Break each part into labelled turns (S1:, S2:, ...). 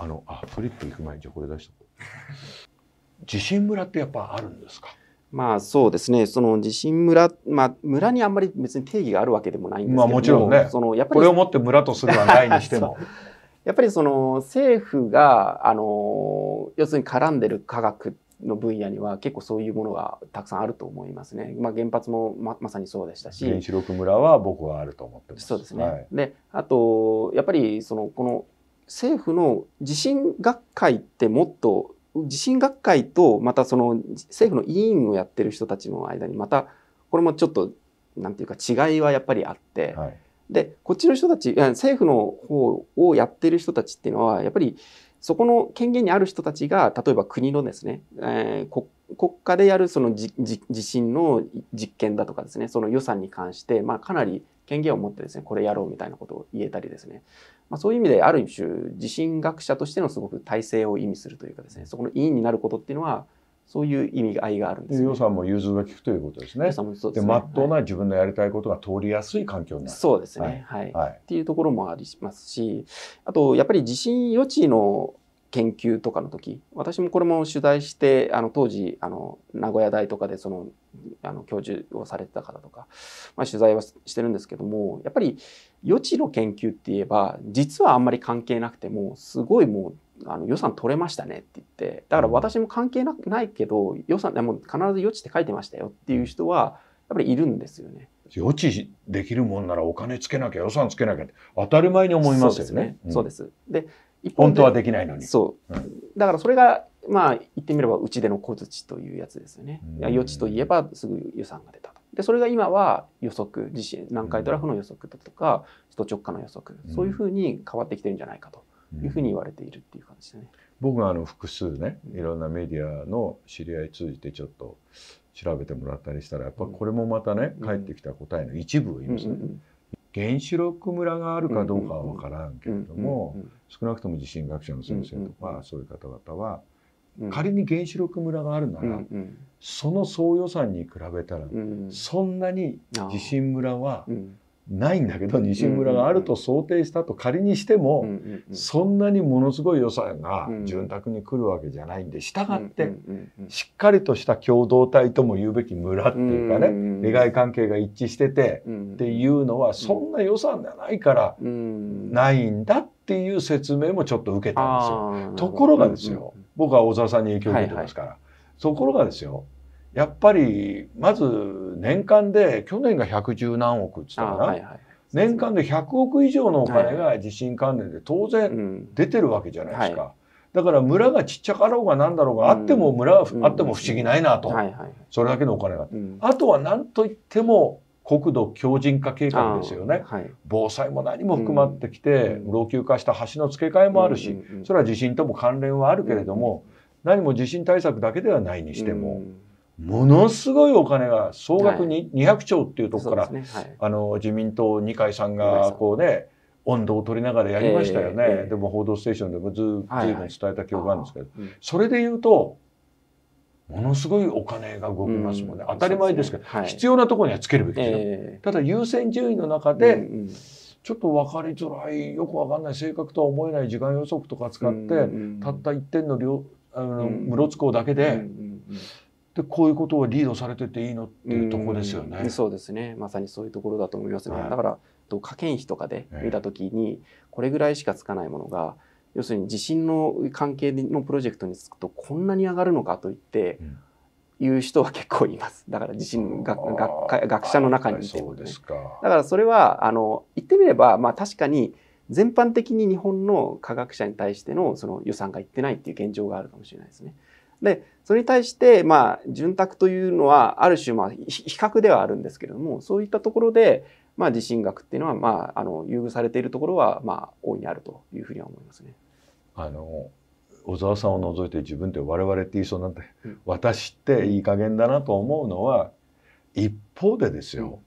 S1: あのあフリップ行く前にじゃこれ出した
S2: 地震村ってやっぱあるんですか
S1: まあそうですね、その地震村、まあ、村にあんまり別に定義があるわけでもないんですけどまあ、もちろんねそのやっぱりこれをもって村
S2: とするはないにしても。やっぱり
S1: その政府があの要するに絡んでる科学の分野には結構そういうものがたくさんあると思いますね。まあ、原発もままさにそうでしたし。原子力
S2: 村は僕はあると思ってます。そうですね。はい、
S1: であとやっぱりそのこの政府の地震学会ってもっと地震学会とまたその政府の委員をやってる人たちの間にまたこれもちょっとなんていうか違いはやっぱりあって、はい、でこっちの人たち政府の方をやってる人たちっていうのはやっぱりそこの権限にある人たちが例えば国のですね、えー、国家でやるその地震の実験だとかですねその予算に関して、まあ、かなり権限を持ってですねこれやろうみたいなことを言えたりですねまあ、そういう意味である種地震学者としてのすごく体制を意味するというかですねそこの委員になることっていうのはそういう意味合いがあるんです、ね、予算も融通が利くということですね。そうですねで、真っ当な自分のやりたいことが通りやすい環境になる。そうですね。はい。はい、っていうところもありますし、あとやっぱり地震予知の研究とかの時私もこれも取材してあの当時あの名古屋大とかでそのあの教授をされてた方とか、まあ、取材はしてるんですけどもやっぱり予知の研究って言えば実はあんまり関係なくてもすごいもうあの予算取れましたねって言ってだから私も関係なないけど予算でも必ず予知って書いてましたよっていう人はやっぱりいるんですよね。予
S2: 知できるもんならお金つけなきゃ予算つけなきゃ当たり前に思いますよね。そうです、ねうん、で本当はできないのに。そう。うん、だからそれが、まあ、言ってみれば、うちでの小槌と
S1: いうやつですよね。余地といえば、すぐ予算が出たと。で、それが今は予測、自身、南海トラフの予測だとか、首都直下の予測、そういうふうに変わってきてるんじゃないかと
S2: いうふうに言われているっていう感じですね。僕はあの複数ね、いろんなメディアの知り合い通じてちょっと調べてもらったりしたら、やっぱこれもまたね、返ってきた答えの一部を言いますね。原子力村があるかどうかは分からんけれども少なくとも地震学者の先生とかそういう方々は仮に原子力村があるならその総予算に比べたらそんなに地震村はないんだけど西村があると想定したと仮にしても、そんなにものすごい予算が潤沢に来るわけじゃないんで従ってしっかりとした共同体とも言うべき村っていうかね利害関係が一致しててっていうのはそんな予算がないからないんだっていう説明もちょっと受けたんですよ。ところがですよ僕は小沢さんに影響を受けてますから、ところがですよやっぱりまず年間で去年が110何億ってったかな、はいはい、年間で100億以上のお金が地震関連で当然出てるわけじゃないですか、はい、だから村がちっちゃかろうが何だろうが、あっても村は、あっても不思議ないなと、はいはい、それだけのお金が、うん、あとは何といっても国土強靭化計画ですよね、はい、防災も何も含まってきて、老朽化した橋の付け替えもあるし、それは地震とも関連はあるけれども、何も地震対策だけではないにしても。ものすごいお金が総額に200兆っていうとこから、あの自民党二階さんがこうね温度を取りながらやりましたよね、でも「報道ステーション」でもずいぶん伝えた記憶があるんですけど、それで言うとものすごいお金が動きますもんね、当たり前ですけど必要なところにはつけるべきですよ、ただ優先順位の中で、ちょっと分かりづらいよく分かんない正確とは思えない時間予測とか使って、たった1点の量あの、室津港だけで。でこういうことをリードされてていいのっていうところですよね。そうですねまさにそういうところだと
S1: 思いますね。はい、だからと科研費とかで見たときにこれぐらいしかつかないものが、えー、要するに地震の関係のプロジェクトにつくとこんなに上がるのかといって、うんいう人は結構います。だから地震学学学者の中にいて、ね、だからそれはあの言ってみればまあ確かに全般的に日本の科学者に対してのその予算がいってないっていう現状があるかもしれないですね。でそれに対して、まあ、潤沢というのはある種、まあ、比較ではあるんですけれどもそういったところで、まあ、地震学っていうのは、まあ、あの優遇されているところは、まあ、大いにあるというふうには思いますね。
S2: あの小沢さんを除いて自分って我々って言いそうなんで、うん、私っていい加減だなと思うのは一方でですよ、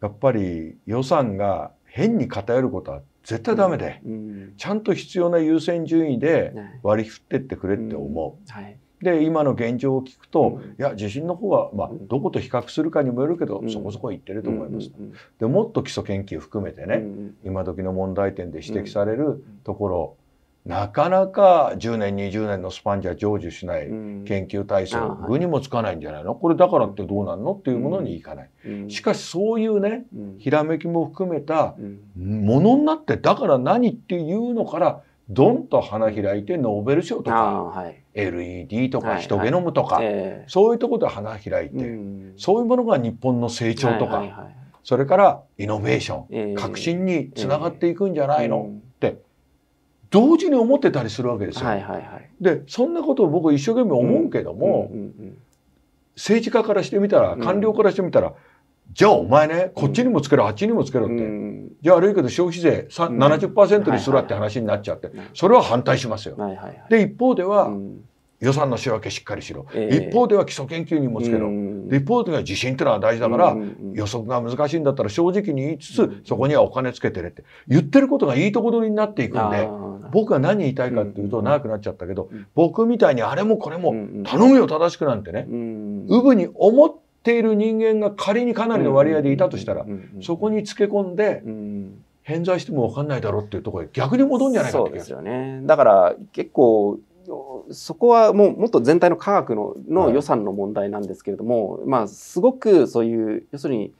S2: うん、やっぱり予算が変に偏ることは絶対ダメで、うん、ちゃんと必要な優先順位で割り振ってってくれって思う。はいで今の現状を聞くと、うん、いや地震の方は、まあ、どこと比較するかにもよるけど、うん、そこそこいってると思います。でもっと基礎研究含めてね、今時の問題点で指摘されるところ、なかなか10年20年のスパンじゃ成就しない研究体制、うん、具にもつかないんじゃないのこれだからってどうなんのっていうものにいかない、うん、しかしそういうね、うん、ひらめきも含めたものになってだから何っていうのからドンと花開いてノーベル賞とか、LED とか人ゲノムとか、はいはいそういうところで花開いて、うん、そういうものが日本の成長とか、はいはいはい、それからイノベーション、えー、革新につながっていくんじゃないの、えー、って同時に思ってたりするわけですよ。はいはいはい、でそんなことを僕一生懸命思うけども、うんうんうんうん、政治家からしてみたら官僚からしてみたら、うんじゃあお前ね、こっちにもつけろ、あっちにもつけろって。うん、じゃあ悪いけど消費税70%にするわって話になっちゃって、それは反対しますよ。はいはいはい、で、一方では、うん、予算の仕分けしっかりしろ、えー、一方では基礎研究にもつけろ、うん、で一方では地震ってのは大事だから、予測が難しいんだったら正直に言いつつ、そこにはお金つけてねって言ってることがいいとこ取りになっていくんで僕が何言いたいかっていうと長くなっちゃったけど、僕みたいにあれもこれも頼むよ正しくなんてね、うぶに思っっている人間が仮にかなりの割合でいたとしたら、そこにつけ込んで、偏在してもわかんないだろうっていうところへ逆に戻るんじゃないかってです
S1: よね。だから結構そこはもうもっと全体の科学のの予算の問題なんですけれども、はい、まあすごくそういう要するに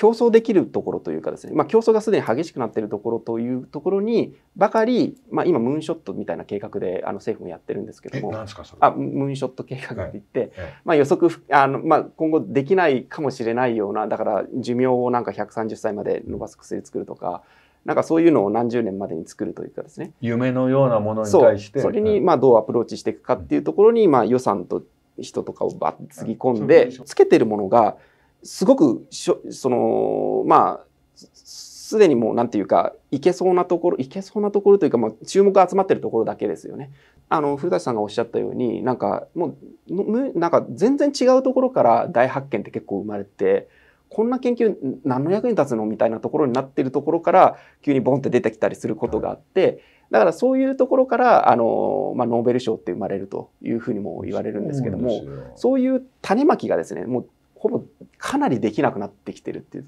S1: 競争できるところというかですね、まあ、競争がすでに激しくなっているところというところにばかり、まあ、今ムーンショットみたいな計画であの政府もやってるんですけどもあムーンショット計画って言って、はいまあ、予測あの、まあ、今後できないかもしれないようなだから寿命をなんか130歳まで伸ばす薬作るとか。なんかそういうのを何十年までに作るというかですね
S2: 夢のようなものに対してそれにま
S1: あどうアプローチしていくかっていうところにまあ予算と人とかをばっつぎ込んでつけてるものがすごくしょそのまあすでにもうなんていうかいけそうなところいけそうなところというか、まあ、注目が集まってるところだけですよね。あの古田さんがおっしゃったようになんかもうなんか全然違うところから大発見って結構生まれてこんな研究何の役に立つのみたいなところになってるところから急にボンって出てきたりすることがあってだからそういうところからあの、まあ、ノーベル賞って生まれるというふうにも言われるんですけどもそう
S2: いう種まきがですねもうほぼかなりできなくなってきてるっていう。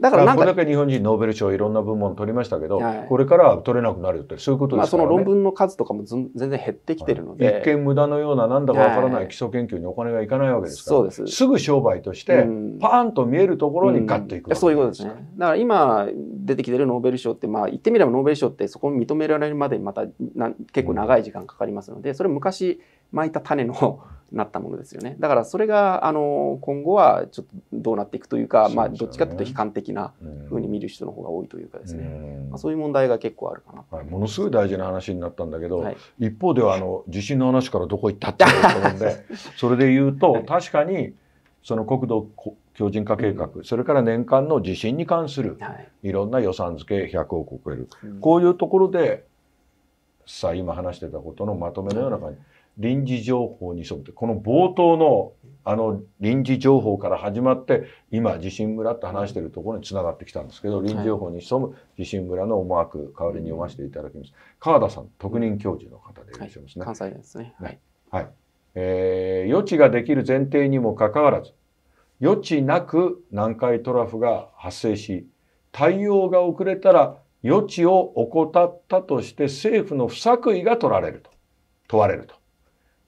S2: だからなんかこれだけ日本人ノーベル賞いろんな部門取りましたけど、はい、これから取れなくなるってそういうことですからね、まあ、その論文の数とかも全然減ってきてるので、はい、一見無駄のようななんだかわからない基礎研究にお金がいかないわけですから、はい、すすぐ商売としてパーンと見えるところにガッと
S1: いく、うんうん、そういうことですねだから今出てきてるノーベル賞ってまあ言ってみればノーベル賞ってそこを認められるまでにまたな結構長い時間かかりますのでそれ昔まいた種のなったものですよねだからそれがあの今後はちょっとどうなっていくというか、ね、まあ、どっちかというと悲観的な
S2: ふうに見る人の方が多いというかですね、うまあ、そういう問題が結構あるかな、はい、ものすごい大事な話になったんだけど、はい、一方ではあの地震の話からどこ行ったってと思うんで それで言うと確かにその国土強靭化計画、それから年間の地震に関するいろんな予算付け100億を超える、こういうところでさあ今話してたことのまとめのような感じ。臨時情報に沿ってこの冒頭のあの臨時情報から始まって今地震村って話してるところにつながってきたんですけど臨時情報に潜む地震村の思惑代わりに読ませていただきます川田さん特任教授の方でいらっしゃいますね、はい、関西ですねはい、はいえー、予知ができる前提にもかかわらず余地なく南海トラフが発生し対応が遅れたら余地を怠ったとして政府の不作為が取られると問われると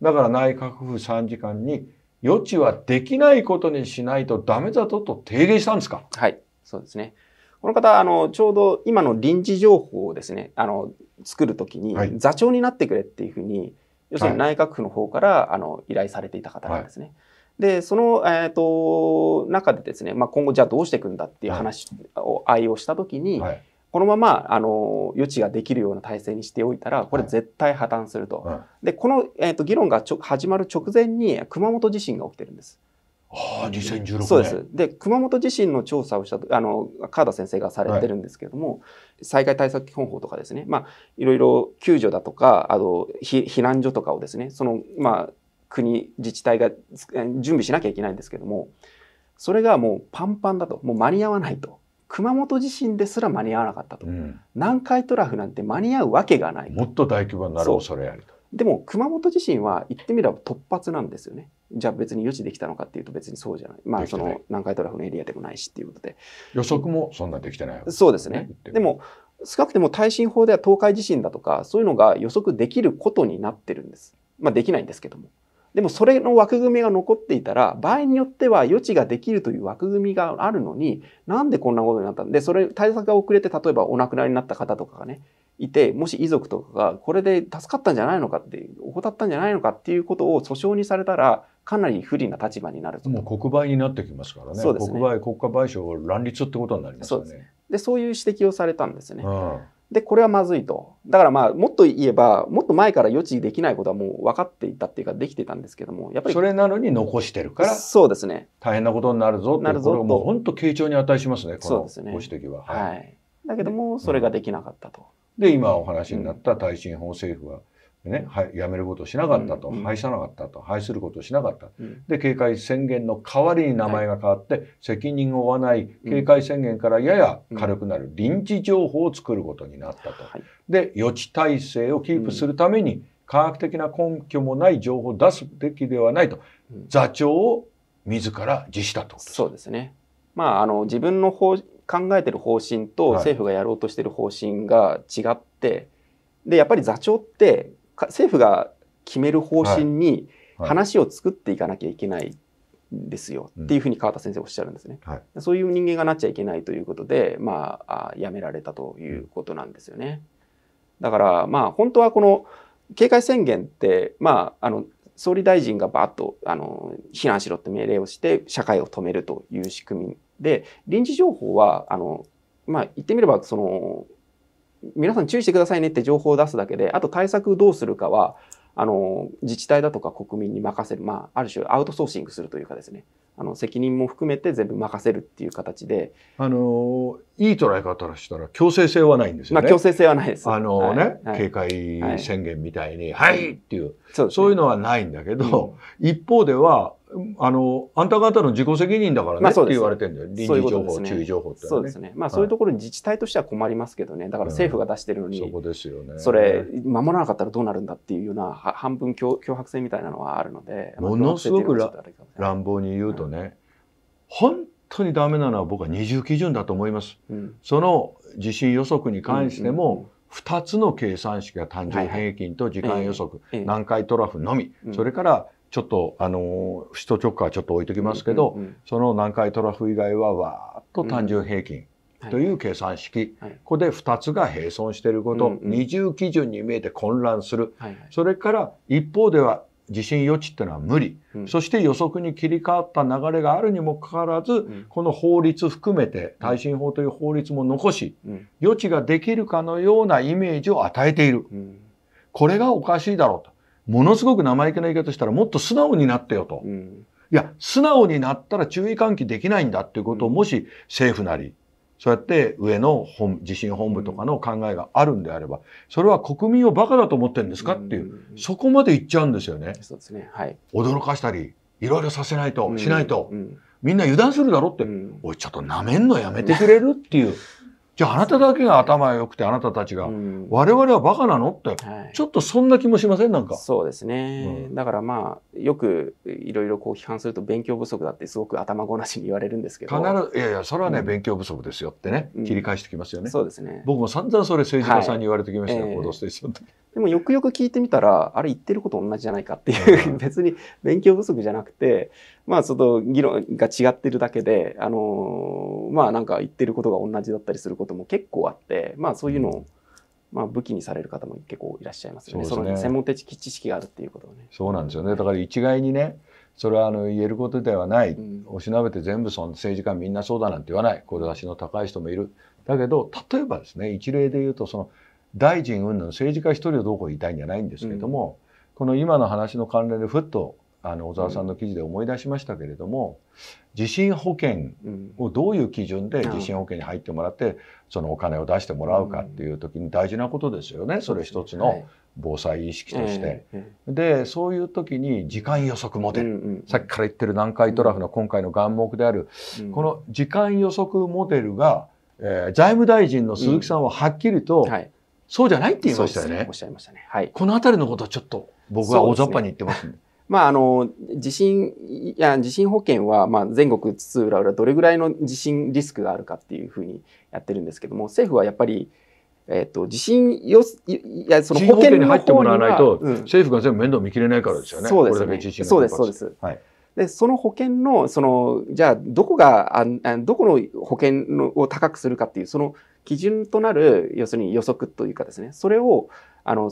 S2: だから内閣府参事官に予知はできないことにしないとダメだとと提言したんですかはい、そうですね。
S1: この方、あの、ちょうど今の臨時情報をですね、あの、作るときに、座長になってくれっていうふうに、はい、要するに内閣府の方から、あの、依頼されていた方なんですね。はいでその、えーと、中でですね、まあ、今後じゃあどうしていくんだっていう話を愛用した時に、はい、このまま、あの、予知ができるような体制にしておいたら、これ絶対破綻すると。はい、で、この、えーと、議論が始まる直前に、熊本地震が起きてるんです。ああ、2016年。そうです。で、熊本地震の調査をしたあの、川田先生がされてるんですけども、はい、災害対策基本法とかですね、まあ、いろいろ救助だとか、あの、避難所とかをですね、その、まあ、国、自治体が準備しなきゃいけないんですけども、それがもうパンパンだと、もう間に合わないと。熊本地震ですら間に合わなかったと、うん、南海トラフなんて間に合うわけがないもっと大規模になる恐れありとでも熊本地震は言ってみれば突発なんですよねじゃあ別に予知できたのかっていうと別にそうじゃないまあその南海トラフのエリアでもないしっていうことで予測もそんなできてないわけ、ね、そうですねでも少なくても耐震法では東海地震だとかそういうのが予測できることになってるんですまあできないんですけどもでもそれの枠組みが残っていたら、場合によっては余地ができるという枠組みがあるのに、なんでこんなことになったんで、それ対策が遅れて、例えばお亡くなりになった方とかがね、いて、もし遺族とかがこれで助かったんじゃないのかって、怠ったんじゃないのかっていうことを訴訟にされたら、かなり不利な立場になると。も
S2: う国賠になってきますからね。そうですね国賠、国家賠償、乱立ってことになりますよ
S1: ね。そうですね。で、そういう指摘をされたんですね。うんでこれはまずいとだからまあもっと言えばもっと前から予知できないことはもう分かっていたっていうかできてたんですけどもやっぱりそ
S2: れなのに残してるからそうですね大変なことになるぞなるぞともう本当傾聴に値しますねこのご指摘は、ね、はい、
S1: だけどもそれが
S2: できなかったと、で今お話になった耐震法政府は、うんね、はい、やめることをしなかったと、うん、廃さなかったと、廃することをしなかった。うん、で、警戒宣言の代わりに名前が変わって、はい、責任を負わない警戒宣言からやや軽くなる臨時情報を作ることになったと。はい、で、予知体制をキープするために、科学的な根拠もない情報を出すべきではないと、座長を自ら辞したとそうですね。まあ、あの、自分の方考
S1: えてる方針と政府がやろうとしてる方針が違って、でやっぱり座長って政府が決める方針に話を作っていかなきゃいけないんですよ、っていうふうに川田先生おっしゃるんですね、はい、そういう人間がなっちゃいけないということで、まあ、あめられたということなんですよね。だからまあ本当はこの警戒宣言って、まあ、あの総理大臣がばっとあの避難しろって命令をして社会を止めるという仕組みで臨時情報はあの、まあ、言ってみればその皆さん注意してくださいねって情報を出すだけで、あと対策どうするかは、あの、自治体だとか国民に任せる、まあ、ある種アウトソーシングするというかですね、あの、責任も含めて全部任せるっていう形で。あの、
S2: いい捉え方らしたら、強制性はないんですよね。まあ、強制性はないです。あのね、警戒宣言みたいに、はい、っていう、そう、そういうのはないんだけど、一方では、あの、あんた方の自己責任だからね、まあ、って言われてるんだよ。臨時情報、ううね、注意情報って、ね、そうですね。まあ、そういうと
S1: ころに自治体としては困りますけどね。だから政府が出してるのに、うん、そこですよね。それ、守らなかったらどうなるんだっていうような、半分脅迫性みたいなのはあるので。ものすごく、まあ、
S2: 乱暴に言うとね、うん、本当にダメなのは僕は二重基準だと思います。うん、その地震予測に関しても、う2つの計算式が単純平均と時間予測、南海トラフのみ、それからちょっと、あの、首都直下はちょっと置いときますけど、うんうんうん、その南海トラフ以外はわーっと単純平均という計算式、うんはい、ここで2つが並存していること、二重基準に見えて混乱する、はいはい、それから一方では地震予知っていうのは無理、うん、そして予測に切り替わった流れがあるにもかかわらず、うん、この法律含めて耐震法という法律も残し、うん、予知ができるかのようなイメージを与えている、これがおかしいだろうとものすごく生意気な言い方したらもっと素直になってよと。うん、いや、素直になったら注意喚起できないんだっていうことを、もし政府なり、そうやって上の本地震本部とかの考えがあるんであれば、それは国民をバカだと思ってるんですかっていう、そこまで言っちゃうんですよね。そうですね。はい。驚かしたり、いろいろさせないと、しないと、みんな油断するだろって、おい、ちょっと舐めんのやめてくれるっていう。じゃああなただけが頭が良くてあなたたちが、うん、我々はバカなのって、はい、ちょっとそんな気もしませんなんかそうですね、うん、だからまあ
S1: よくいろいろこう批判すると勉強不足だってすごく頭ごなしに言われるんですけど
S2: 必ずいやいやそれはね、うん、勉強不足ですよってね切り返してきますよね、そうですね僕も散々それ政治家さんに言われてきましたはい、報道ステーションで、えー
S1: でもよくよく聞いてみたら、あれ言ってること同じじゃないかっていう、別に勉強不足じゃなくて、まあその議論が違ってるだけで、あのまあなんか言ってることが同じだったりすることも結構あって、まあそういうのを、まあ、武器にされる方も結構いらっしゃいますよね。そねその専門
S2: 的知識があるっていうことね。そうなんですよね。だから一概にね、それはあの言えることではない、うん、おしなべて全部その政治家みんなそうだなんて言わない、志の高い人もいる。だけど、例えばですね、一例で言うと、その大臣云々政治家一人をどうこう言いたいんじゃないんですけども、うん、この今の話の関連でふっとあの小沢さんの記事で思い出しましたけれども、うん、地震保険をどういう基準で地震保険に入ってもらって、うん、そのお金を出してもらうかっていう時に大事なことですよね、それ一つの防災意識として。でそういう時に時間予測モデル、さっきから言ってる南海トラフの今回の眼目である、この時間予測モデルが、えー、財務大臣の鈴木さんははっきりと、はいそうじゃないって言いましたよね。おっしゃいましたね。はい。このあたりのことはちょっと。僕は大雑把に言ってます、ね、まあ、あの、地震、い
S1: や、地震保険は、まあ、全国津々浦々どれぐらいの地震リスクがあるかっていうふうにやってるんですけども、政府はやっぱり、えっ、ー、と、地震よ、いや、その保険に入ってもらわないと、う
S2: ん、政府が全部面倒見きれないからですよね。そうですね。そうです、そうです。はい。
S1: でその保険のそのじゃあどこがあどこの保険のを高くするかっていうその基準となる要するに予測というかですねそれをあの、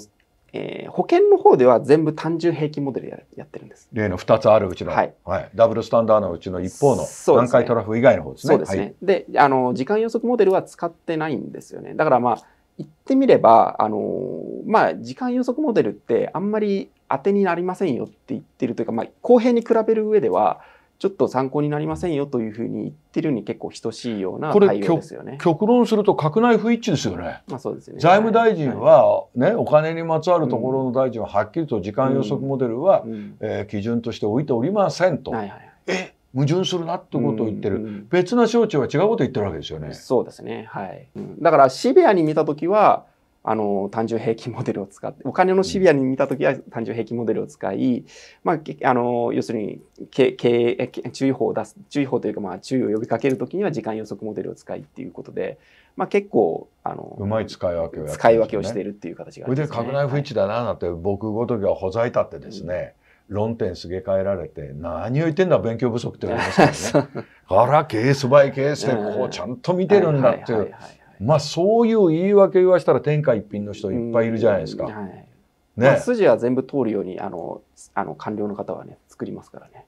S1: えー、保険の方では全部単純平均モデルややってるんです
S2: 例の2つあるうちの、はい、はい、ダブルスタンダードのうちの一方の南海トラフ以外の方ですね。そうですね、はい、
S1: であの時間予測モデルは使ってないんですよねだからまあ言ってみれば、あのー、まあ、時間予測モデルってあんまり当てになりませんよって言ってるというか、まあ、公平に比べる上では、ちょっと参考になりませんよというふうに言ってるに結構等しいような対応ですよね。
S2: 極論すると閣内不一致ですよね。まあそうですね。財務大臣はね、はい、お金にまつわるところの大臣ははっきりと時間予測モデルは、うんうん、えー、基準として置いておりませんと。はいはい、え矛盾するなってことを言ってる、うん別な省庁は違うことを言ってるわけですよね。そうです
S1: ね、はい、だからシビアに見た時はあの単純平均モデルを使ってお金のシビアに見た時は単純平均モデルを使い、まあ、あの要するに経経注意報を出す注意報というか、まあ、注意を呼びかける時には時間予測モデルを使いっていうことで、
S2: まあ、結構あのうまい使い分けを、ね、使い分けをしているっていう形がありね、腕拡大不一致だななんて、僕ごときはほざいたってですね、うん論点すげ替えられて、何を言ってんだ勉強不足って言われますからね。あら、ケースバイケースでこうちゃんと見てるんだっていう。まあそういう言い訳言わしたら天下一品の人いっぱいいるじゃないですか。はい、ね、
S1: まあ、筋は全部通るようにあのあの官僚の方はね作りますからね。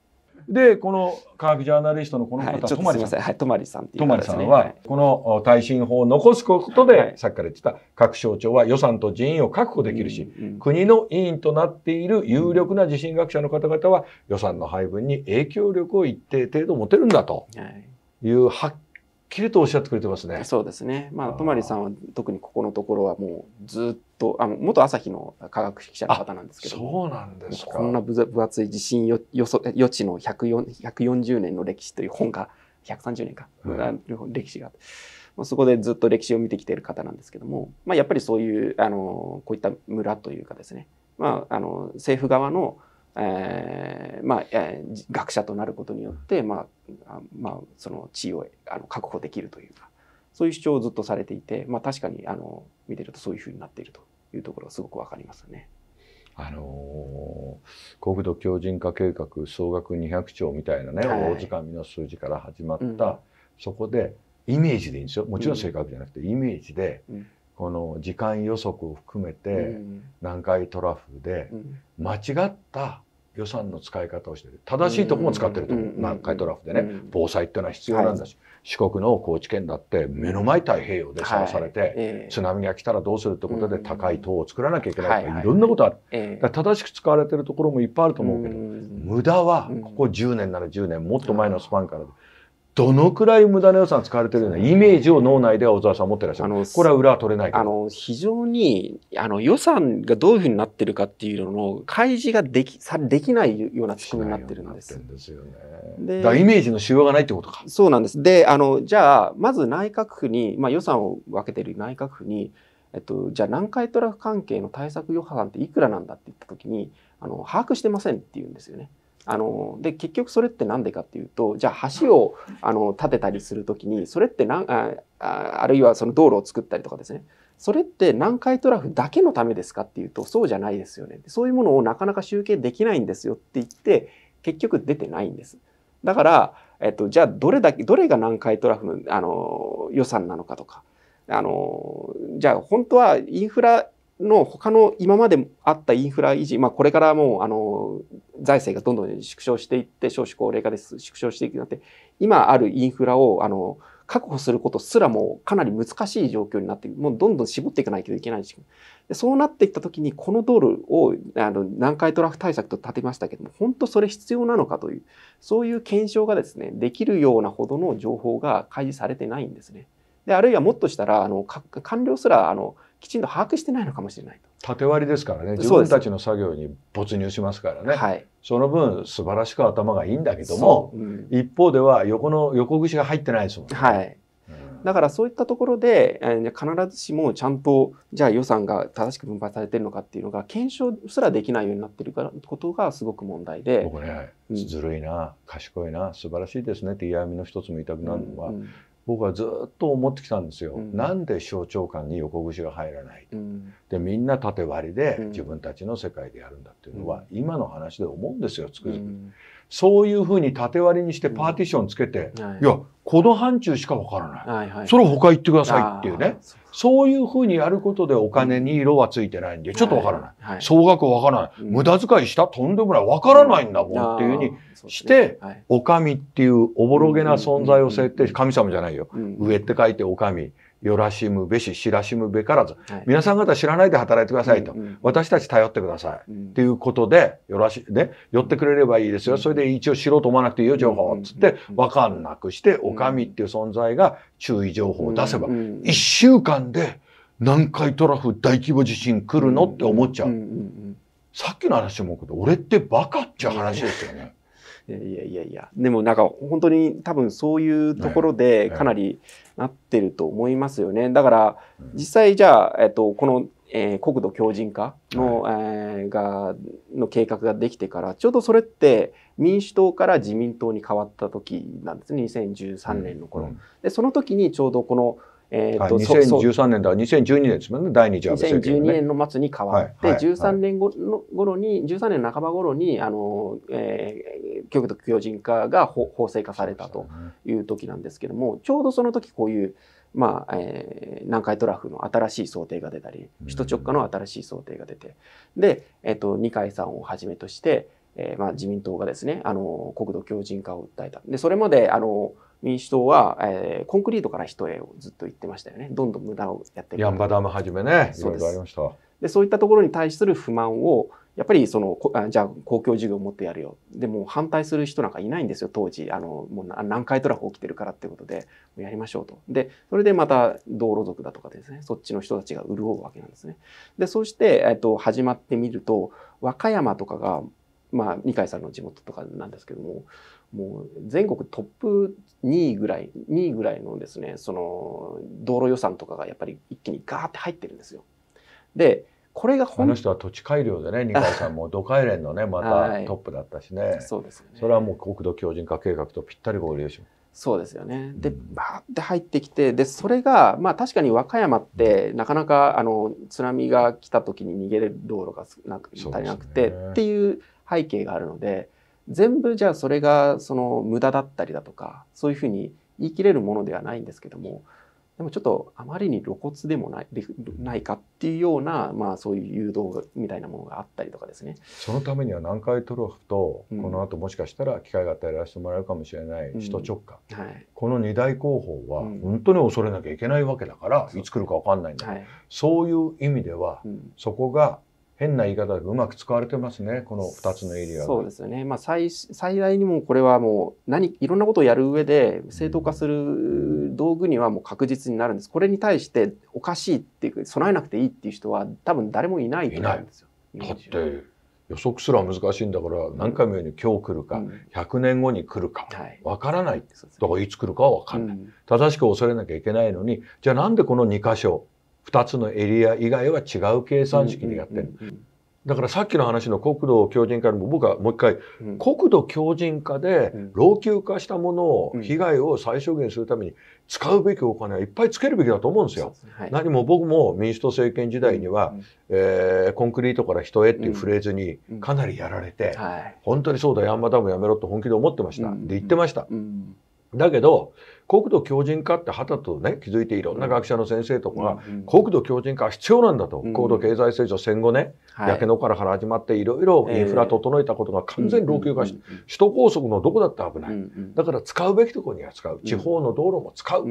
S2: でこの科学ジャーナリストのこの方、はい、ちょっとん、はい、泊さんっていう方です、ね、さんは、この耐震法を残すことで、はい、さっきから言ってた各省庁は予算と人員を確保できるし、うん国の委員となっている有力な地震学者の方々は予算の配分に影響力を一定程度持てるんだというはきりとおっしゃってくれてますね。そ
S1: うですね。まあ、泊さんは特にここのところはもうずっと、あの、元朝日の科学記者の方なんですけど。そうなんですこんな分厚い地震予予測予知の140年の歴史という本が、130年か、うん、歴史があって。まあ、そこでずっと歴史を見てきている方なんですけども、まあ、やっぱりそういう、あの、こういった村というかですね、まあ、あの、政府側の、えーまあえー、学者となることによって、まあまあ、その地位をあの確保できるというかそういう主張をずっとされていて、まあ、確かにあの見てるとそういうふうになっているというところがすごくわかりますね。
S2: あのー、国土強靭化計画総額200兆みたいなね、はい、大掴みの数字から始まった、うん、そこでイメージでいいんですよもちろん正確じゃなくて、イメージで、うん、この時間予測を含めて南海トラフで間違った予算の使い方をしてる正しいとこも使ってると思う南海トラフでね防災っていうのは必要なんだし、四国の高知県だって目の前太平洋でさらされて、津波が来たらどうするってことで高い塔を作らなきゃいけないとかいろんなことある、正しく使われてるところもいっぱいあると思うけど無駄はここ10年なら10年もっと前のスパンからどのくらい無駄な予算使われてるようなイメージを脳内では小沢さん持ってらっしゃるこれは裏は取れないあの非常にあの予算がどういうふうに
S1: なってるかっていうのの開示ができさできないような仕組みになってるんです。ですよ
S2: ね、だイメー
S1: ジのしようがないってことか。そうなんです。であのじゃあまず内閣府に、まあ、予算を分けてる内閣府に、えっと、じゃあ南海トラフ関係の対策予算っていくらなんだって言った時にあの把握してませんって言うんですよね。あので結局それって何でかっていうとじゃあ橋をあの建てたりする時にそれってなああるいはその道路を作ったりとかですねそれって南海トラフだけのためですかっていうとそうじゃないですよねそういうものをなかなか集計できないんですよって言って結局出てないんです。だから、えっと、じゃあどれだけどれが南海トラフのあの予算なのかとかあのじゃあ本当はインフラの他の今まであったインフラ維持、まあ、これからもうあの財政がどんどん縮小していって少子高齢化です縮小していくなって今あるインフラをあの確保することすらもかなり難しい状況になってもうどんどん絞っていかないといけないしでそうなっていった時にこのドルをあの南海トラフ対策と立てましたけども本当それ必要なのかというそういう検証がですねできるようなほどの情報が開示されてないんですね。であるいはもっとしたらあの官僚すらあのきちんと把握してないのかもしれない
S2: と縦割りですからね自分たちの作業に没入しますからね、はい、その分素晴らしく頭がいいんだけども、うん、一方では横の横串が入ってないですもんね。はいだからそういったと
S1: ころで、え必ずしもちゃんとじゃあ予算が正しく分配されてるのかっていうのが検
S2: 証すらできないようになってるからことがすごく問題で僕ね、うん、ずるいな賢いな素晴らしいですねって嫌味の一つも言いたくなるのは、うんうん、僕はずっと思ってきたんですよ、うん、なんで省庁間に横串が入らないと、うん、でみんな縦割りで自分たちの世界でやるんだっていうのは、今の話で思うんですよつくづく、そういうふうに縦割りにしてパーティションつけて、い、や、この範疇しかわからない。それ他言ってくださいっていうね。そういうふうにやることでお金に色はついてないんで、ちょっとわからない。は総額わからない。無駄遣いしたとんでもない。わからないんだもんっていうふうにして、お上っていうおぼろげな存在を設定し、神様じゃないよ。上って書いてお上。よらしむべし、知らしむべからず、はい、皆さん方知らないで働いてくださいと、うんうん、私たち頼ってください、うん、っていうことで、よらし、ね、寄ってくれればいいですよ、それで一応知ろうと思わなくていいよ、情報、つって、わかんなくして、お上っていう存在が注意情報を出せば、1週間で南海トラフ大規模地震来るのって思っちゃう。さっきの話も僕、俺ってバカっちゃ話ですよね。いやいやいや
S1: でもなんか本当に多分そういうところでかなりなってると思いますよね。だから実際じゃあ、えっと、このえー、国土強靭化のはい、えー、がの計画ができてからちょうどそれって民主党から自民党に変わった時なんですね2013年の頃、うんうん、でその時にちょうどこのえーとはい、2013
S2: 年だ2012年ですもんね第2次安倍政権、ね、2012年の末に変わって、はいはい、
S1: 13年ごの頃に13年半ば頃にあの、えー、極度強靭化が法法制化されたという時なんですけども、ね、ちょうどその時こういうまあえー、南海トラフの新しい想定が出たり首都直下の新しい想定が出てで、えーと、と二階さんをはじめとして、えーまあ、自民党がですねあの国土強靭化を訴えたでそれまであの民主党は、えー、コンクリートから人へをずっと言ってましたよね。どんどん無駄をやってヤン
S2: バダムはじめね、いろいろありました。
S1: で、そういったところに対する不満を、やっぱりそのあじゃあ公共事業を持ってやるよでも反対する人なんかいないんですよ当時あのもう南海トラフ起きてるからってことでやりましょうとでそれでまた道路族だとかですねそっちの人たちが潤うわけなんですねでそして、えっと、始まってみると和歌山とかがまあ二階さんの地元とかなんですけどももう全国トップ2位ぐらい、2位ぐらいのですね、その道路
S2: 予算とかがやっぱり一気にガーって入ってるんですよ。で、これが本この人は土地改良でね、二階さんも土改連のね、またトップだったしね。はい、そうですね。それはもう国土強靭化計画とぴったり合流しそうですよね。で、バーって入ってきて、で、それが、
S1: まあ確かに和歌山って、なかなか、あの、津波が来た時に逃げれる道路がなく足りなくて、ね、っていう背景があるので、全部じゃあそれがその無駄だったりだとかそういうふうに言い切れるものではないんですけどもでもちょっとあまりに露骨でもないないかっていうような、まあ、そういう誘導みたいなもの
S2: があったりとかですねそのためには南海トラフと、うん、この後もしかしたら機会があったらやらせてもらえるかもしれない首都直下、うんはい、この二大候補は本当に恐れなきゃいけないわけだから、うん、いつ来るか分かんないんだ、はい、そういう意味では、そこが変な言い方でうまく使われてますねこの2つのエリアそうです
S1: よね、まあ、最最大にもこれはもう何いろんなことをやる上で正当化する道具にはもう確実になるんですこれに対しておかしいっていう備えなくていいっていう人は多分誰もいないと思うんですよ。だ
S2: って予測すら難しいんだから何回も言うように今日来るか、100年後に来るかわからない、だからいつ来るかはわからない、正しく恐れなきゃいけないのにじゃあなんでこの2箇所2つのエリア以外は違う計算式でやってる。だからさっきの話の国土強靭化でも僕はもう一回、うん、国土強靭化で老朽化したものを、被害を最小限するために使うべきお金はいっぱいつけるべきだと思うんですよ。すはい、何も僕も民主党政権時代には、うん、えー、コンクリートから人へっていうフレーズにかなりやられて、はい、本当にそうだヤンマダムやめろって本気で思ってました。で言ってました。だけど国土強靭化ってはたとね気づいていろんな学者の先生とかが、うんうん、国土強靭化必要なんだと、うん、高度経済成長戦後ね、はい、焼け野から始まっていろいろインフラ整えたことが完全老朽化して、えー、首都高速のどこだって危ない、うんうん、だから使うべきところには使う地方の道路も使う、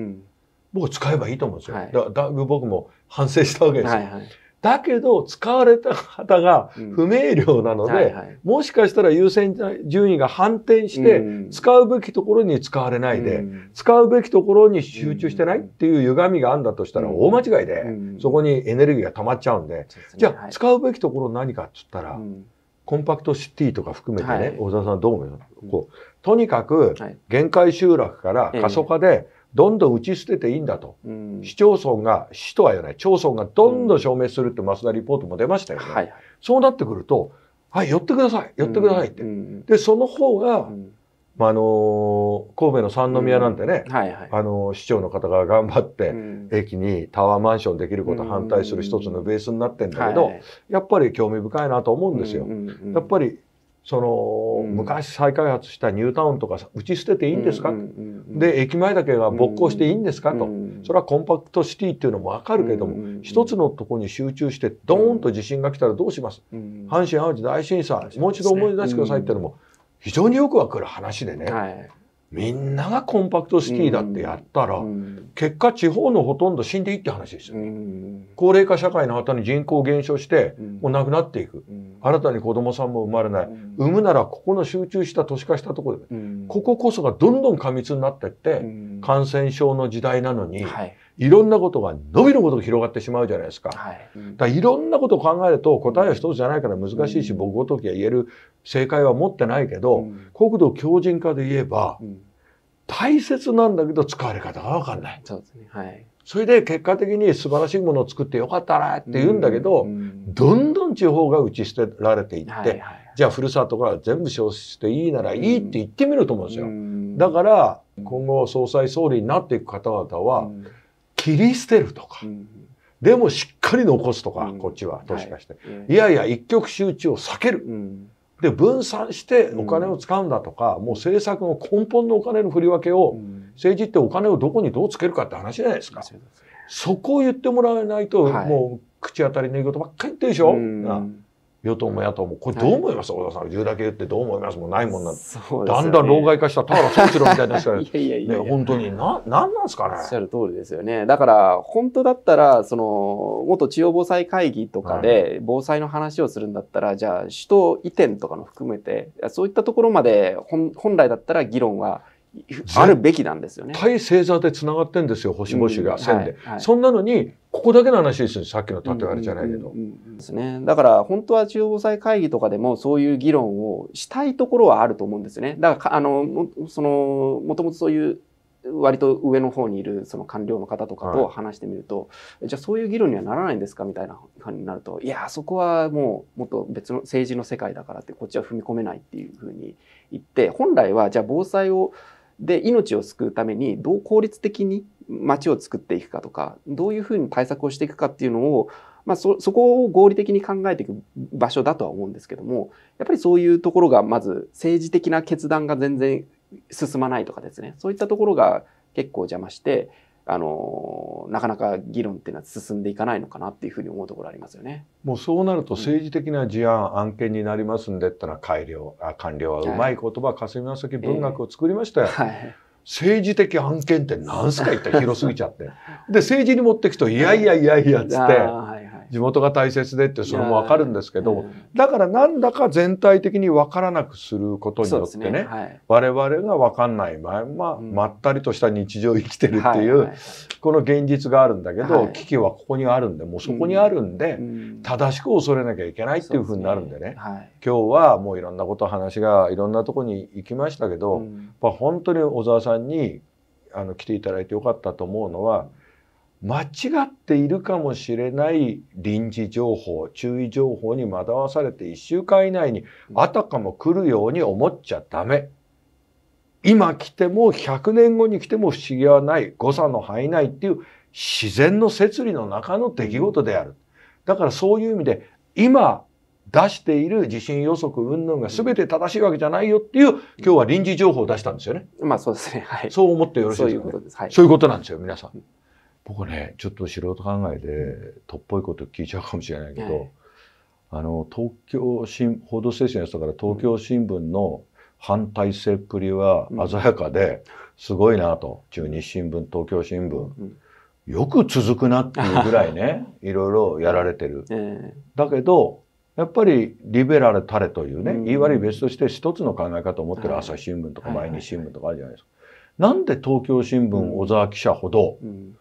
S2: 僕使えばいいと思うんですよ、はい、だだいぶ僕も反省したわけですよ、はいはいだけど、使われた方が不明瞭なので、うんはいはい、もしかしたら優先順位が反転して、使うべきところに使われないで、うん、使うべきところに集中してないっていう歪みがあんだとしたら大間違いで、そこにエネルギーが溜まっちゃうんで、じゃあ、使うべきところ何かって言ったら、コンパクトシティとか含めてね、はい、小沢さんどう思います、こうとにかく、限界集落から過疎化で、えーどんどん打ち捨てていいんだと、うん、市町村が市とは言わない町村がどんどん証明するって増田リポートも出ましたよね、うんはい、そうなってくると「はい寄ってください寄ってください」って、うん、でその方が、まあ、あの神戸の三宮なんてね、はいはい、あの市長の方が頑張って、駅にタワーマンションできること反対する一つのベースになってんだけど、やっぱり興味深いなと思うんですよ。やっぱりその、うん、昔再開発したニュータウンとか打ち捨てていいんですか、うんうんうん、で駅前だけが没効していいんですか、と、うんそれはコンパクトシティっていうのも分かるけども、うんうん一つのとこに集中してドーンと地震が来たらどうします、阪神・淡路大震災、もう一度思い出してくださいっていうのも非常によく分かる話でね、はいみんながコンパクトシティだってやったら、うん、結果地方のほとんど死んでいいって話ですよね、うん。高齢化社会の後に人口減少して、もう亡くなっていく。新たに子供さんも生まれない。産むならここの集中した都市化したところで、こここそがどんどん過密になってって、感染症の時代なのに、はいいろんなことが伸びることが広がってしまうじゃないですか。はい、うん、だいろんなことを考えると答えは一つじゃないから難しいし、うん、僕ごときは言える正解は持ってないけど、うん、国土強靭化で言えば、大切なんだけど使われ方がわかんない。そうですね。はい。それで結果的に素晴らしいものを作ってよかったなって言うんだけど、どんどん地方が打ち捨てられていって、はいじゃあふるさとから全部消失していいならいいって言ってみると思うんですよ。だから今後総裁総理になっていく方々は、切り捨てるとか、でもしっかり残すとか、こっちは、もしかして、い。やいや、一極集中を避ける。で、分散してお金を使うんだとか、もう政策の根本のお金の振り分けを、政治ってお金をどこにどうつけるかって話じゃないですか。そこを言ってもらえないと、もう口当たりのいいことばっかり言ってるでしょ。与党も野党も、これどう思います、小田さん。言うだけ言ってどう思いますもないもんなん、ね、だんだん老害化した田原総一郎みたいな人が、いやいやいや本当に、な、なんなんですかね。おっしゃる通りですよね。だから、
S1: 本当だったら、その、元地方防災会議とかで、防災の話をするんだったら、はい、じゃあ、首都移転とかの含めて、そういったところまで、本来だったら議論
S2: は、あるべきなんですよね。対星座でつながってんですよ星々が線で、そんなのにここだけの話ですよさっきの縦割りじゃないけど。ですね。だから本当は中央
S1: 防災会議とかでもそういう議論をしたいところはあると思うんですね。だからあのそのもともとそういう割と上の方にいるその官僚の方とかと話してみると、はい、じゃあそういう議論にはならないんですかみたいな感じになるといやそこはもうもっと別の政治の世界だからってこっちは踏み込めないっていうふうに言って本来はじゃあ防災をで命を救うためにどう効率的に街を作っていくかとかどういうふうに対策をしていくかっていうのを、まあ、そこを合理的に考えていく場所だとは思うんですけどもやっぱりそういうところがまず政治的な決断が全然進まないとかですねそういったところが結構邪魔してあのなかなか
S2: 議論っていうのは進んでいかないのかなっていうふうに思うところありますよね。もうそうなると政治的な事案、うん、案件になりますんでっのは改良あ官僚はうまい言葉、霞が関文学を作りましたよ。えー、はい政治的案件って何すか言った広すぎちゃって。で、政治に持っていくと、いやいやいやいやっつって、地元が大切でってそれもわかるんですけど、だからなんだか全体的に分からなくすることによってね我々がわかんないまま、まったりとした日常を生きてるっていう、この現実があるんだけど、危機はここにあるんでもうそこにあるんで、正しく恐れなきゃいけないっていうふうになるんでね今日はもういろんなこと話がいろんなとこに行きましたけど、うん、本当に小沢さんにあの来ていただいてよかったと思うのは。間違っているかもしれない臨時情報注意情報に惑わされて1週間以内にあたかも来るように思っちゃダメ今来ても100年後に来ても不思議はない誤差の範囲内っていう自然の摂理の中の出来事であるだからそういう意味で今出している地震予測云々が全て正しいわけじゃないよっていう、今日は臨時情報を出したんですよね。まあそうですね。はい。そう思ってよろしいですか、ね、そういうことです。はい。そういうことなんですよ、皆さん。僕ねちょっと素人考えでとっぽいこと聞いちゃうかもしれないけど、はい、あの東京新報道ステーションやったから東京新聞の反体制っぷりは鮮やかで、すごいなと中日新聞東京新聞、よく続くなっていうぐらいね いろいろやられてる。えー、だけどやっぱりリベラルたれというね、うん、言い悪い別として一つの考え方を持ってる朝日新聞とか毎日新聞とかあるじゃないですか。なんで東京新聞小沢記者ほど、うん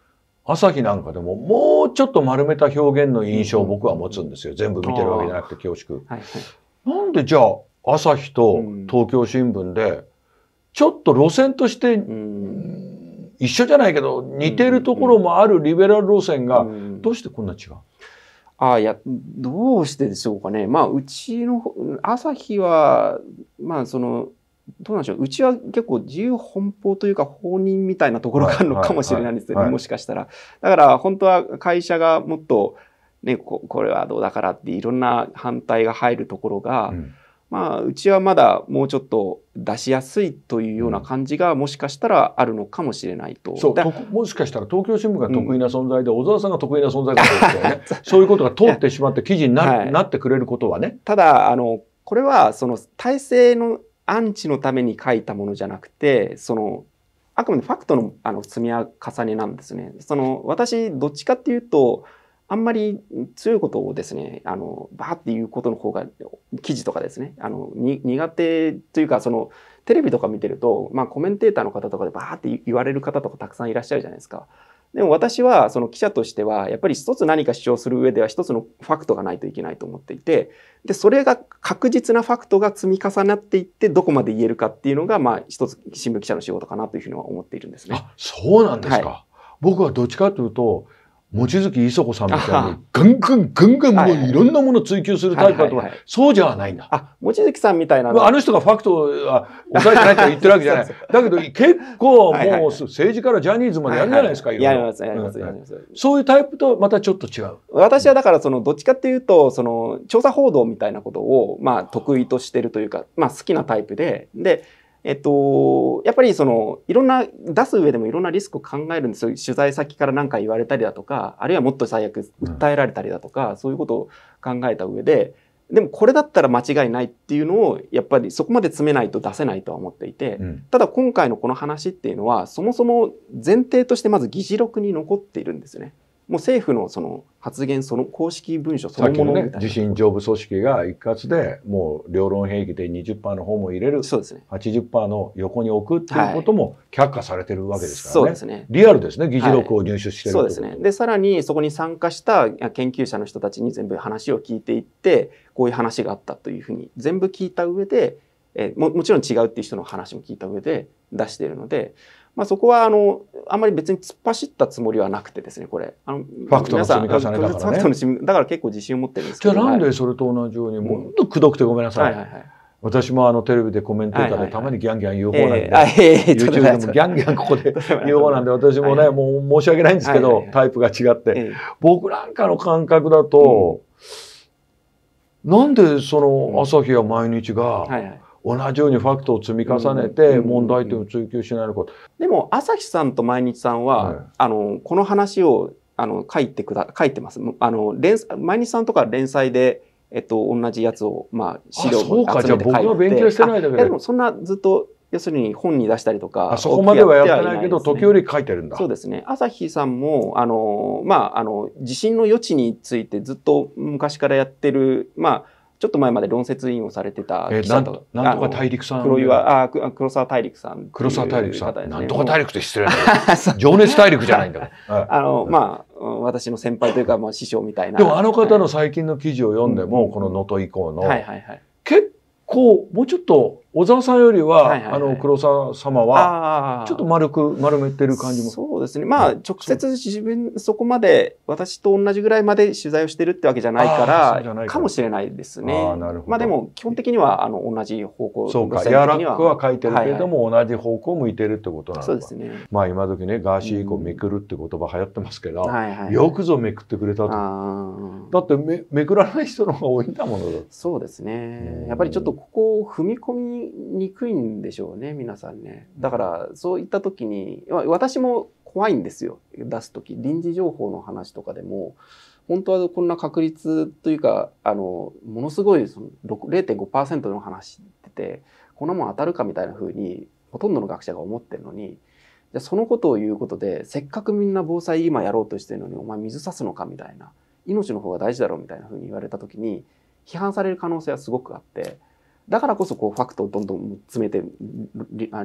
S2: 朝日なんかでももうちょっと丸めた表現の印象を僕は持つんですよ全部見てるわけじゃなくて恐縮、はいはい、なんでじゃあ朝日と東京新聞でちょっと路線として一緒じゃないけど似てるところもあるリベラル路線がどうしてこんな違うあいやどうしてでしょうかねまあう
S1: ちの朝日はまあそのどうなんでしょううちは結構自由奔放というか放任みたいなところがあるのかもしれないですよね、もしかしたら。だから本当は会社がもっと、ね、ここれはどうだからっていろんな反対が入るところが、うん、まあうちはまだもうちょっと出しやすいというような感
S2: じがもしかしたらあるのかもしれないと。もしかしたら東京新聞が得意な存在で、うん、小沢さんが得意な存在だっですよね そういうことが通ってしまって記事になはい、なってくれることはね。
S1: ただあのこれはその体制のアンチのために書いたものじゃなくて、その、あくまでファクトのあの積み重ねなんですね。その、私、どっちかっていうと、あんまり強いことをですね、あの、ばーっていうことの方が、記事とかですね、あの、苦手というか、その、テレビとか見てると、まあコメンテーターの方とかでバーって言われる方とかたくさんいらっしゃるじゃないですか。でも私はその記者としてはやっぱり一つ何か主張する上では一つのファクトがないといけないと思っていてでそれが確実なファクトが積み重なっていってどこまで言えるかっていうのがまあ一つ新聞記者の仕事かなというふうには思っているんですね。あ
S2: そうなんですか、はい、僕はどっちかというと望月磯子さんみたいに、ぐんぐんぐんぐんもういろんなもの追求するタイプだと、そうじゃないんだ。あ、望月さんみたいな。あの人がファクトは抑えてないと言ってるわけじゃない。だけど結構もう政治からジャニーズまでやるじゃないですか、やります、やります、やります。そういうタイプとまたちょっと違う。
S1: 私はだからその、どっちかっていうと、その、調査報道みたいなことを、まあ、得意としてるというか、まあ、好きなタイプで、で、えっと、やっぱりそのいろんな出す上でもいろんなリスクを考えるんですよ取材先から何か言われたりだとかあるいはもっと最悪訴えられたりだとか、そういうことを考えた上ででもこれだったら間違いないっていうのをやっぱりそこまで詰めないと出せないとは思っていて、うん、ただ今回のこの話っていうのはそもそも前提としてまず議事録に残っているんですよね。もう政府のその発言その公式文書そのもの地
S2: 震上部組織が一括でもう両論兵器で20%の方も入れるそうです、ね、80%の横に置くということも却下されてるわけですからね、はい、そうですねリアルですね議事録を入手してる、はい、そうですね
S1: でさらにそこに参加した研究者の人たちに全部話を聞いていってこういう話があったというふうに全部聞いた上でえももちろん違うっていう人の話も聞いた上で出しているのでまあ、そこはあのあんまり別に突っ走ったつもりはなくてですねこれあ
S2: のファクトの積み重ねだから、ね、ファク
S1: トのだから結構自信を持ってるんですけどじゃあなん
S2: でそれと同じように、はい、もっとくどくてごめんなさい、はいはいはい私もあのテレビでコメンテーターでたまにギャンギャン言う方なんで、YouTube でもギャンギャンここで言う方なんで、私もね、もう申し訳ないんですけど、タイプが違って。僕なんかの感覚だと、なんでその朝日や毎日が、同じようにファクトを積み重ねて問題点を追求しないこと。でも朝日さんと毎日さんは、はい、あのこの話をあ
S1: の書いてくだ書いてます。あの連毎日さんとか連載でえっと同じやつをまあ資料を集めて書いて。そうかじゃあ僕は勉強してないだけで。でもそんなずっと要するに本に出したりとか、あそこまではやってないけど、ね、時折書いてるんだ。そうですね。朝日さんもあのまああの地震の余地についてずっと昔からやってるまあちょっと前まで論説委員をされてた記者と、えー、なんとか大陸さん黒岩あ黒沢大陸さん、ね、黒沢大陸さん、なんとか大陸って失礼だ 情熱大陸じゃないんだから、はい、あのまあ私の先輩というかまあ師匠みたいなでもあの
S2: 方の最近の記事を読んでも、はい、この能登以降の、はいはいはい、結構もうちょっと小沢さんよりは、はいはいはい、あの黒沢様はちょっと丸く丸めてる感じもそうですねまあ、直接自分そこま
S1: で私と同じぐらいまで取材をしてるってわけじゃないからかもしれないですねまあでも基本的にはあの同じ方向そうか柔らかくは書いてるけれど
S2: も、はいはい、同じ方向を向いてるってことなのそうですねまあ今時ねガーシー以降めくるって言葉流行ってますけど、うんはいはい、よくぞめくってくれたとだってめめくらない人の方が多いんだものそうで
S1: すねやっぱりちょっとここを踏み込みにくいんでしょうね皆さんねだからそういった時に私も怖いんですよ出す時臨時情報の話とかでも本当はこんな確率というかあのものすごいその0.5%の話っててこんなもん当たるかみたいな風にほとんどの学者が思ってるのにじゃそのことを言うことでせっかくみんな防災今やろうとしてるのにお前水差すのかみたいな命の方が大事だろうみたいな風に言われた時に批判される可能性はすごくあって。だからこそこうファクトをどんどん詰めて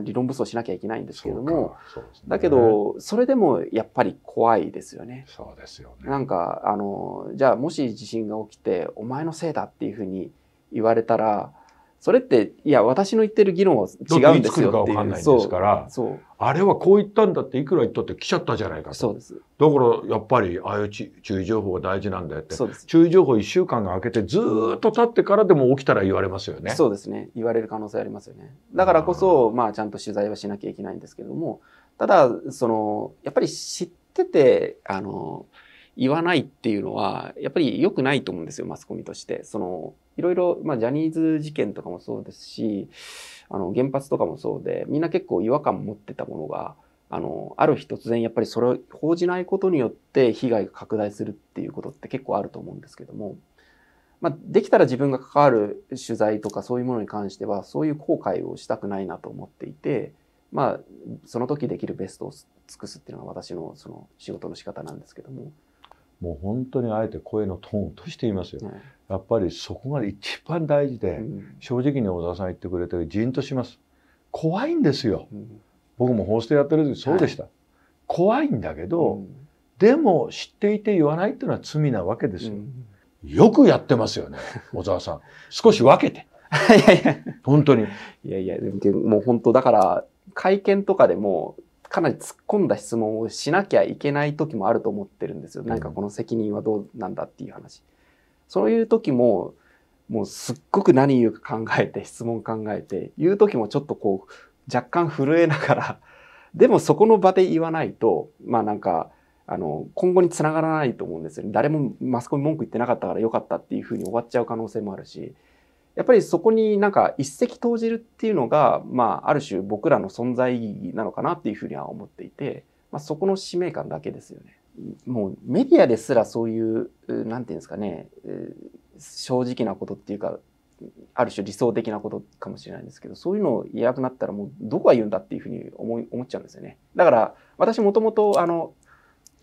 S1: 理論武装しなきゃいけないんですけれども、
S2: ね、だけど
S1: それでもやっぱり怖いですよね。そうですよねなんかあのじゃあもし地震が起きてお前のせいだっていうふうに言われたらそれって、いや、私の言ってる議論は違うんですよっていう。どうか分かんないですから、
S2: あれはこう言ったんだって、いくら言ったって来ちゃったじゃないかと。そうです。だから、やっぱり、ああいう注意情報が大事なんだよって。そうです。注意情報1週間が明けて、ずっと経ってからでも起きたら言われますよね。そうです
S1: ね。言われる可能性ありますよね。だからこそ、まあ、ちゃんと取材はしなきゃいけないんですけども、ただ、その、やっぱり知ってて、あの、言わないっていうのは、やっぱり良くないと思うんですよ、マスコミとして。その、いろいろ、まあ、ジャニーズ事件とかもそうですし、あの、原発とかもそうで、みんな結構違和感持ってたものが、あの、ある日突然やっぱりそれを報じないことによって被害が拡大するっていうことって結構あると思うんですけども、まあ、できたら自分が関わる取材とかそういうものに関しては、そういう後悔をしたくないなと思っていて、ま
S2: あ、その時できるベストを尽くすっていうのが私のその仕事の仕方なんですけども、もう本当にあえて声のトーンとしていますよ、はい、やっぱりそこが一番大事で、うん、正直に小沢さん言ってくれてじんとします怖いんですよ、うん、僕もホースやってる時そうでした、はい、怖いんだけど、うん、でも知っていて言わないっていうのは罪なわけですよ、よくやってますよね小沢さん少し分けて いやいや本当にいやいやで
S1: ももう本当だから会見とかでもかなり突っ込んだ質問をしなきゃいけない時もあると思ってるんですよ。なんかこの責任はどうなんだっていう話。そういう時も、もうすっごく何言うか考えて、質問考えて、言う時もちょっとこう、若干震えながら、でもそこの場で言わないと、まあなんか、あの、今後につながらないと思うんですよね。誰もマスコミ文句言ってなかったからよかったっていうふうに終わっちゃう可能性もあるし、やっぱりそこになんか一石投じるっていうのが、まあ、ある種僕らの存在意義なのかなっていうふうには思っていて、まあ、そこの使命感だけですよね。もうメディアですらそういう何て言うんですかね正直なことっていうかある種理想的なことかもしれないんですけどそういうのを言えなくなったらもうどこが言うんだっていうふうに思い思っちゃうんですよね。だから私もともとあの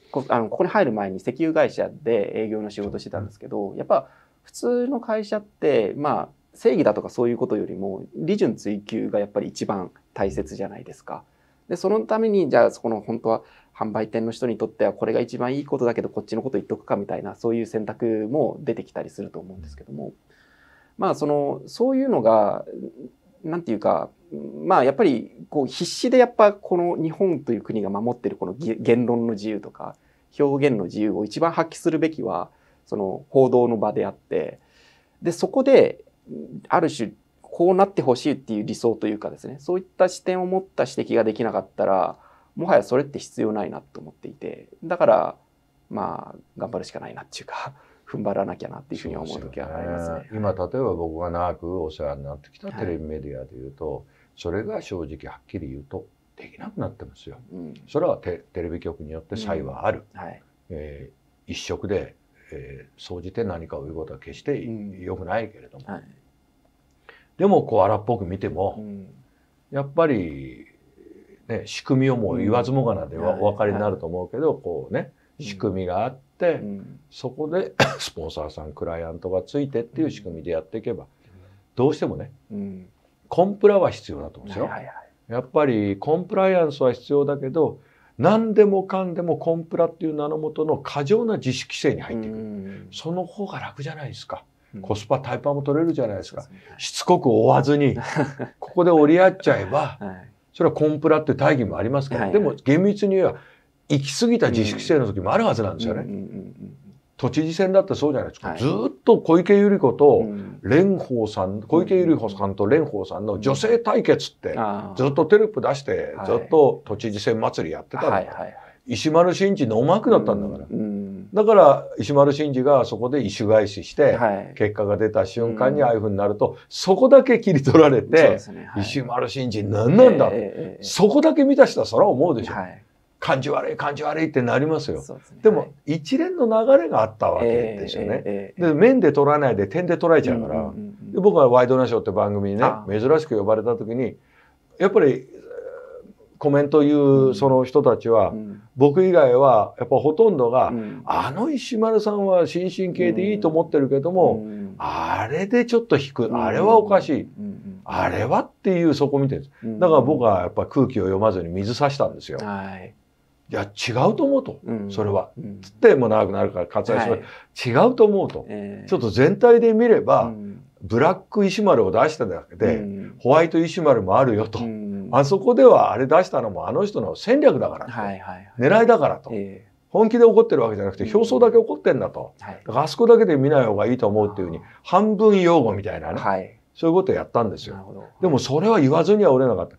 S1: こあのここに入る前に石油会社で営業の仕事してたんですけどやっぱ普通の会社ってまあ正義だとかそういうことよりも利潤追求がやっぱり一番大切じゃないですか。でそのためにじゃあそこの本当は販売店の人にとってはこれが一番いいことだけどこっちのこと言っとくかみたいなそういう選択も出てきたりすると思うんですけどもまあそのそういうのが何て言うかまあやっぱりこう必死でやっぱこの日本という国が守ってるこの言論の自由とか表現の自由を一番発揮するべきはその報道の場であってでそこである種こうなってほしいっていう理想というかですねそういった視点を持った指摘ができなかったらもはやそれって必要ないなと思っていてだからま
S2: あ頑張るしかないなっていうか 踏ん張らなきゃなっていうふうに思う時はありますね。すね今例えば僕が長くお世話になってきたテレビメディアでいうと、はい、それが正直はっきり言うとできなくなってますよ。うん、それはテレビ局によって差異はある。うん、はい、えー、一色でえ総じて何かを言うことは決して良くないけれども、うんはい、でもこう荒っぽく見ても、うん、やっぱり、ね、仕組みをもう言わずもがなではお分かりになると思うけど、こうね仕組みがあって、そこで スポンサーさんクライアントがついてっていう仕組みでやっていけば、どうしてもね、コンプラは必要だと思うんですよ。はいはいはい、やっぱりコンプライアンスは必要だけど何でもかんでもコンプラっていう名のもとの過剰な自主規制に入っていくその方が楽じゃないですか。コスパタイパーも取れるじゃないですか。しつこく追わずに、ここで折り合っちゃえば、はい、それはコンプラって大義もありますから、はいはい、でも厳密に言えば、行き過ぎた自主規制の時もあるはずなんですよね。都知事選だってそうじゃないですか、はい、ずっと小池百合子と蓮舫さん、うん、小池百合子さんと蓮舫さんの女性対決って、ずっとテレップ出して、ずっと都知事選祭りやってたんだ、はいはい、石丸真二ノーマークだったんだから、うん、だから石丸真二がそこで意趣返しして、結果が出た瞬間にああいうふうになると、そこだけ切り取られて、石丸真二何なんだ、えーえー、そこだけ見た人はそれは思うでしょ。はい感じ悪い感じ悪いってなりますよ。ですね、でも、一連の流れがあったわけですよね。えーえー、で面で取らないで点で捉えちゃうから、で僕は「ワイドナショー」って番組にね珍しく呼ばれた時にやっぱりコメント言うその人たちは、うん、僕以外はやっぱほとんどが、うん、あの石丸さんは心身系でいいと思ってるけども、うん、あれでちょっと引く、あれはおかしい、あれはっていうそこ見てるんです、だから僕はやっぱ空気を読まずに水差したんですよ。はいいや違うと思うと、うん、それは、うん、つってもう長くなるから割愛します、はい、違うと思うと、えー、ちょっと全体で見れば、うん、ブラック石丸を出しただけで、ホワイト石丸もあるよと、あそこではあれ出したのもあの人の戦略だからはいはいはい、狙いだからと、えー、本気で怒ってるわけじゃなくて表層だけ怒ってんだと、だからあそこだけで見ない方がいいと思うっていうふうに半分擁護みたいなね、はい、そういうことをやったんですよ、でもそれは言わずにはおれなかった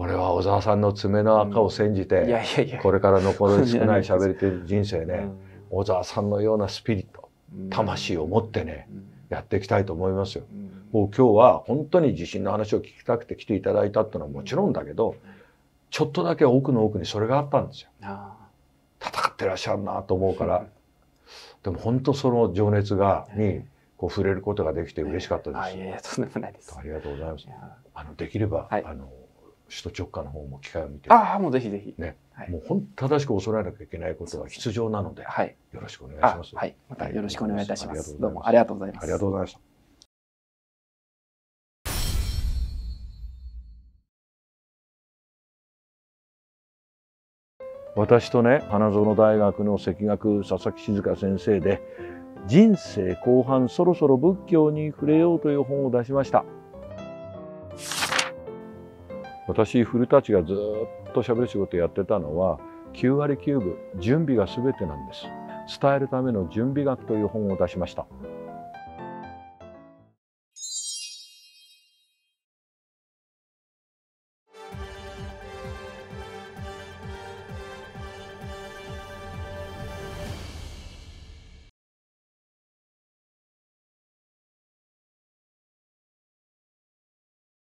S2: 俺は小沢さんの爪の赤を煎じて、いやいやいやこれから残る少ない喋り手人生ね、小沢さんのようなスピリット、魂を持ってね、やっていきたいと思いますよ。もう今日は本当に地震の話を聞きたくて来ていただいたってのはもちろんだけど、ちょっとだけ奥の奥にそれがあったんですよ。戦ってらっしゃるなと思うから、でも本当その情熱が、に、こう触れることができて嬉しかったです。ありがとうございます。あのできれば、あの首都直下の方も機会を見てああもうぜひぜひね、はい、もう本当正しく恐れなきゃいけないことは必要なので、はい、よろしくお願いしますはいまたよろしくお願いいたしますどうもありがとうございますありがとうございました私とね花園大学の関学佐々木静香先生で人生後半そろそろ仏教に触れようという本を出しました。私古舘がずっとしゃべる仕事やってたのは9割9分準備が全てなんです伝えるための準備学という本を出しました